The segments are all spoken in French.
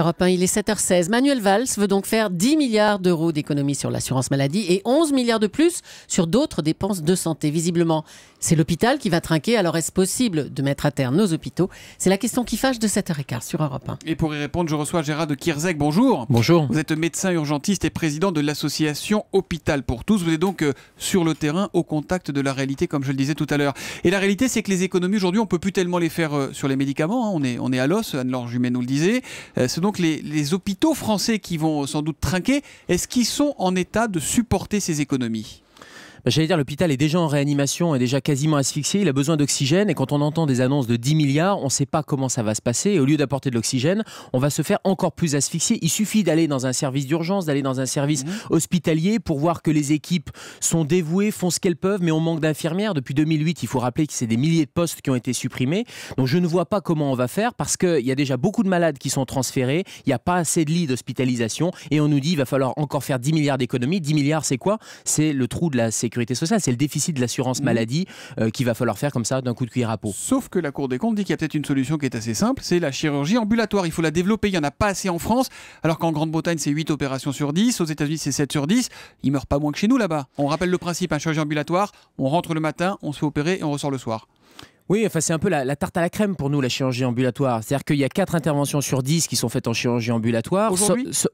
Europe 1, il est 7h16. Manuel Valls veut donc faire 10 milliards d'euros d'économies sur l'assurance maladie et 11 milliards de plus sur d'autres dépenses de santé. Visiblement, c'est l'hôpital qui va trinquer, alors est-ce possible de mettre à terre nos hôpitaux C'est la question qui fâche de 7h15 sur Europe 1. Et pour y répondre, je reçois Gérard de Kierzek. Bonjour. Bonjour. Vous êtes médecin urgentiste et président de l'association Hôpital pour tous. Vous êtes donc euh, sur le terrain au contact de la réalité, comme je le disais tout à l'heure. Et la réalité, c'est que les économies aujourd'hui, on peut plus tellement les faire euh, sur les médicaments. Hein. On, est, on est à l'os, Anne-Laure Jumet nous le disait. Euh, c'est donc donc les, les hôpitaux français qui vont sans doute trinquer, est-ce qu'ils sont en état de supporter ces économies bah, j'allais dire, l'hôpital est déjà en réanimation, est déjà quasiment asphyxié, il a besoin d'oxygène. Et quand on entend des annonces de 10 milliards, on ne sait pas comment ça va se passer. au lieu d'apporter de l'oxygène, on va se faire encore plus asphyxier. Il suffit d'aller dans un service d'urgence, d'aller dans un service mhm. hospitalier pour voir que les équipes sont dévouées, font ce qu'elles peuvent, mais on manque d'infirmières. Depuis 2008, il faut rappeler que c'est des milliers de postes qui ont été supprimés. Donc je ne vois pas comment on va faire parce qu'il y a déjà beaucoup de malades qui sont transférés, il n'y a pas assez de lits d'hospitalisation et on nous dit il va falloir encore faire 10 milliards d'économies. 10 milliards, c'est quoi C'est le trou de la sécurité sécurité sociale. C'est le déficit de l'assurance mmh. maladie euh, qu'il va falloir faire comme ça d'un coup de cuir à peau. Sauf que la Cour des comptes dit qu'il y a peut-être une solution qui est assez simple, c'est la chirurgie ambulatoire. Il faut la développer, il n'y en a pas assez en France, alors qu'en Grande-Bretagne, c'est 8 opérations sur 10, aux États-Unis, c'est 7 sur 10. Il meurent pas moins que chez nous là-bas. On rappelle le principe, un chirurgien ambulatoire, on rentre le matin, on se fait opérer et on ressort le soir. Oui, enfin, c'est un peu la, tarte à la crème pour nous, la chirurgie ambulatoire. C'est-à-dire qu'il y a 4 interventions sur 10 qui sont faites en chirurgie ambulatoire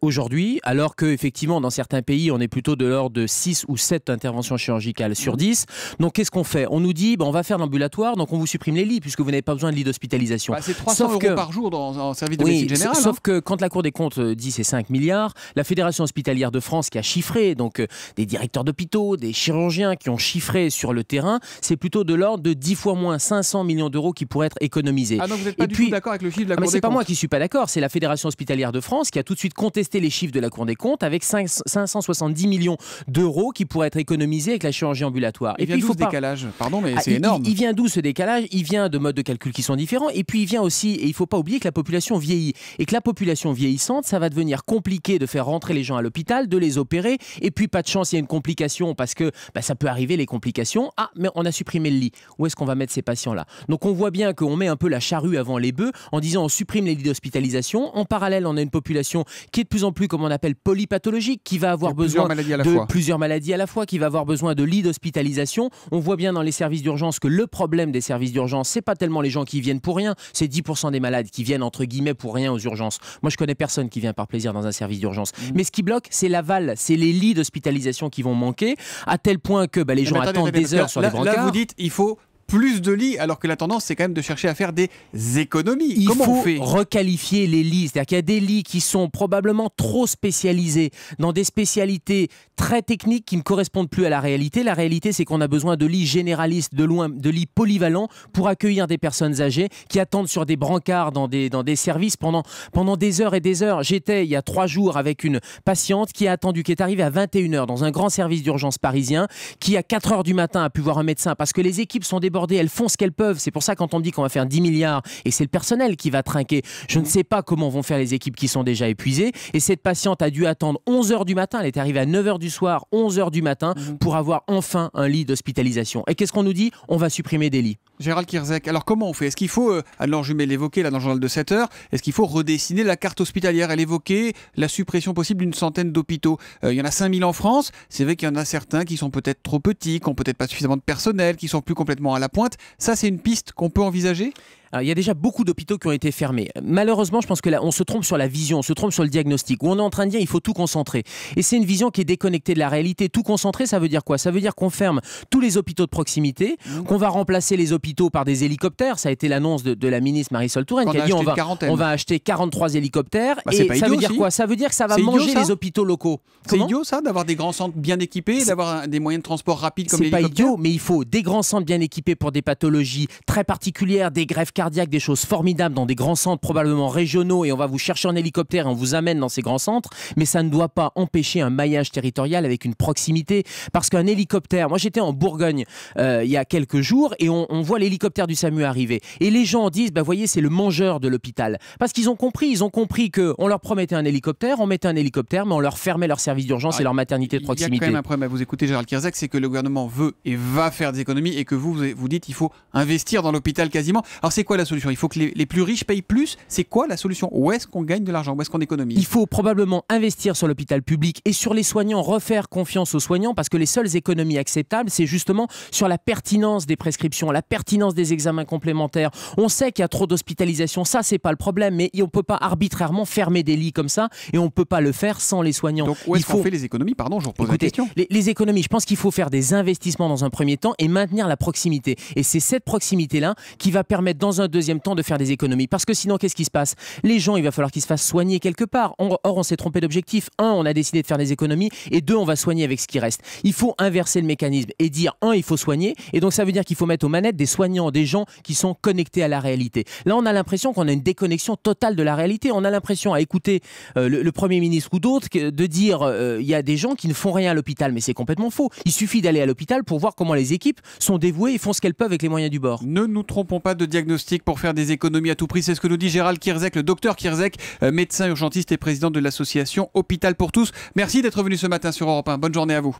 aujourd'hui, Alors que effectivement alors qu'effectivement, dans certains pays, on est plutôt de l'ordre de 6 ou 7 interventions chirurgicales sur 10. Donc, qu'est-ce qu'on fait On nous dit, bah, on va faire l'ambulatoire, donc on vous supprime les lits, puisque vous n'avez pas besoin de lits d'hospitalisation. Bah, c'est 300 sauf euros que... par jour dans un service de médecine générale. Sauf hein. que quand la Cour des comptes euh, dit c'est 5 milliards, la Fédération hospitalière de France qui a chiffré, donc euh, des directeurs d'hôpitaux, des chirurgiens qui ont chiffré sur le terrain, c'est plutôt de l'ordre de 10 fois moins 500 100 millions d'euros qui pourraient être économisés. Ah, non, vous n'êtes pas Et du puis... tout d'accord avec le chiffre de la ah, Cour des comptes. C'est pas moi qui suis pas d'accord, c'est la Fédération hospitalière de France qui a tout de suite contesté les chiffres de la Cour des comptes avec 5, 570 millions d'euros qui pourraient être économisés avec la chirurgie ambulatoire. Il Et vient puis il ce décalage Pardon, mais ah, c'est énorme. Il, vient d'où ce décalage Il vient de modes de calcul qui sont différents. Et puis il vient aussi, et il faut pas oublier que la population vieillit. Et que la population vieillissante, ça va devenir compliqué de faire rentrer les gens à l'hôpital, de les opérer. Et puis pas de chance, il y a une complication parce que bah, ça peut arriver les complications. Ah, mais on a supprimé le lit. Où est-ce qu'on va mettre ces patients donc on voit bien qu'on met un peu la charrue avant les bœufs en disant on supprime les lits d'hospitalisation. En parallèle, on a une population qui est de plus en plus, comme on appelle, polypathologique, qui va avoir besoin de plusieurs maladies à la fois, qui va avoir besoin de lits d'hospitalisation. On voit bien dans les services d'urgence que le problème des services d'urgence, c'est pas tellement les gens qui viennent pour rien, c'est 10% des malades qui viennent entre guillemets pour rien aux urgences. Moi, je connais personne qui vient par plaisir dans un service d'urgence. Mhm. Mais ce qui bloque, c'est l'aval, c'est les lits d'hospitalisation qui vont manquer, à tel point que bah, les eh gens ben, attendent des heures sur les brancards. Là, vous dites, il faut plus de lits, alors que la tendance, c'est quand même de chercher à faire des économies. Il Comment faut on fait requalifier les lits. C'est-à-dire qu'il y a des lits qui sont probablement trop spécialisés dans des spécialités très techniques qui ne correspondent plus à la réalité. La réalité, c'est qu'on a besoin de lits généralistes, de, loin, de lits polyvalents pour accueillir des personnes âgées qui attendent sur des brancards dans des, dans des services pendant, pendant des heures et des heures. J'étais il y a trois jours avec une patiente qui a attendu, qui est arrivée à 21h dans un grand service d'urgence parisien, qui à 4h du matin a pu voir un médecin parce que les équipes sont des elles font ce qu'elles peuvent. C'est pour ça quand on dit qu'on va faire 10 milliards et c'est le personnel qui va trinquer, je ne sais pas comment vont faire les équipes qui sont déjà épuisées. Et cette patiente a dû attendre 11h du matin, elle est arrivée à 9h du soir, 11h du matin, mhm. pour avoir enfin un lit d'hospitalisation. Et qu'est-ce qu'on nous dit On va supprimer des lits. Gérald Kirzek, alors comment on fait Est-ce qu'il faut, euh, alors je mets l'évoquer là dans le journal de 7 h est-ce qu'il faut redessiner la carte hospitalière Elle évoquait la suppression possible d'une centaine d'hôpitaux. Euh, il y en a 5000 en France, c'est vrai qu'il y en a certains qui sont peut-être trop petits, qui n'ont peut-être pas suffisamment de personnel, qui sont plus complètement à la pointe. Ça, c'est une piste qu'on peut envisager euh, il y a déjà beaucoup d'hôpitaux qui ont été fermés. Malheureusement, je pense que on se trompe sur la vision, on se trompe sur le diagnostic, où on est en train de dire il faut tout concentrer. Et c'est une vision qui est déconnectée de la réalité. Tout concentrer, ça veut dire quoi Ça veut dire qu'on ferme tous les hôpitaux de proximité, mmh. qu'on va remplacer les hôpitaux par des hélicoptères. Ça a été l'annonce de, la ministre Marisol Touraine qui a, dit on va, on va, acheter 43 hélicoptères. Bah, et ça veut dire quoi Ça veut dire que ça va manger les hôpitaux locaux. C'est idiot ça, d'avoir des grands centres bien équipés, d'avoir des moyens de transport rapides comme hélicoptères C'est pas idiot, mais il faut des grands centres bien équipés pour des pathologies très particulières, des greffes des choses formidables dans des grands centres, probablement régionaux, et on va vous chercher en hélicoptère et on vous amène dans ces grands centres, mais ça ne doit pas empêcher un maillage territorial avec une proximité, parce qu'un hélicoptère, moi j'étais en Bourgogne euh, il y a quelques jours, et on, voit l'hélicoptère du SAMU arriver, et les gens disent, bah voyez, c'est le mangeur de l'hôpital, parce qu'ils ont compris, ils ont compris qu'on leur promettait un hélicoptère, on mettait un hélicoptère, mais on leur fermait leur service d'urgence et leur maternité de proximité. Il y a quand même un problème à vous écouter, Gérald Kirzak, c'est que le gouvernement veut et va faire des économies, et que vous, vous dites, il faut investir dans l'hôpital quasiment. Alors c'est quoi la solution Il faut que les, plus riches payent plus. C'est quoi la solution Où est-ce qu'on gagne de l'argent Où est-ce qu'on économise Il faut probablement investir sur l'hôpital public et sur les soignants, refaire confiance aux soignants parce que les seules économies acceptables, c'est justement sur la pertinence des prescriptions, la pertinence des examens complémentaires. On sait qu'il y a trop d'hospitalisations, ça c'est pas le problème, mais on peut pas arbitrairement fermer des lits comme ça et on peut pas le faire sans les soignants. Donc où est-ce faut... qu'on fait les économies Pardon, je vous repose la question. Les, les économies, je pense qu'il faut faire des investissements dans un premier temps et maintenir la proximité. Et c'est cette proximité-là qui va permettre dans un deuxième temps de faire des économies. Parce que sinon, qu'est-ce qui se passe Les gens, il va falloir qu'ils se fassent soigner quelque part. Or, on s'est trompé d'objectif. Un, on a décidé de faire des économies. Et deux, on va soigner avec ce qui reste. Il faut inverser le mécanisme et dire, un, il faut soigner. Et donc, ça veut dire qu'il faut mettre aux manettes des soignants, des gens qui sont connectés à la réalité. Là, on a l'impression qu'on a une déconnexion totale de la réalité. On a l'impression, à écouter euh, le, Premier ministre ou d'autres, de dire, euh, il y a des gens qui ne font rien à l'hôpital. Mais c'est complètement faux. Il suffit d'aller à l'hôpital pour voir comment les équipes sont dévouées et font ce qu'elles peuvent avec les moyens du bord. Ne nous trompons pas de diagnostic pour faire des économies à tout prix. C'est ce que nous dit Gérald Kirzek, le docteur Kirzek, euh, médecin urgentiste et président de l'association Hôpital pour tous. Merci d'être venu ce matin sur Europe 1. Bonne journée à vous.